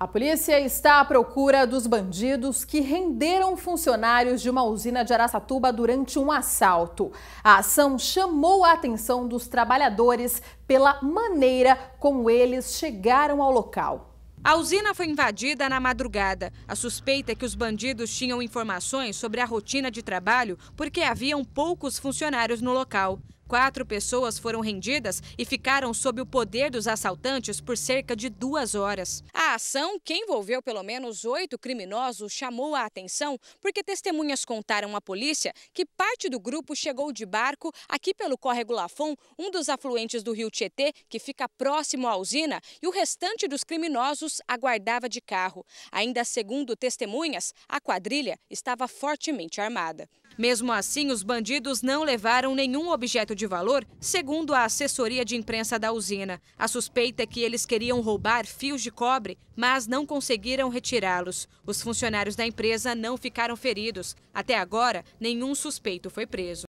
A polícia está à procura dos bandidos que renderam funcionários de uma usina de Araçatuba durante um assalto. A ação chamou a atenção dos trabalhadores pela maneira como eles chegaram ao local. A usina foi invadida na madrugada. A suspeita é que os bandidos tinham informações sobre a rotina de trabalho porque haviam poucos funcionários no local. Quatro pessoas foram rendidas e ficaram sob o poder dos assaltantes por cerca de duas horas. A ação, que envolveu pelo menos oito criminosos, chamou a atenção porque testemunhas contaram à polícia que parte do grupo chegou de barco aqui pelo córrego Lafon, um dos afluentes do rio Tietê, que fica próximo à usina, e o restante dos criminosos aguardava de carro. Ainda segundo testemunhas, a quadrilha estava fortemente armada. Mesmo assim, os bandidos não levaram nenhum objeto de valor, segundo a assessoria de imprensa da usina. A suspeita é que eles queriam roubar fios de cobre, mas não conseguiram retirá-los. Os funcionários da empresa não ficaram feridos. Até agora, nenhum suspeito foi preso.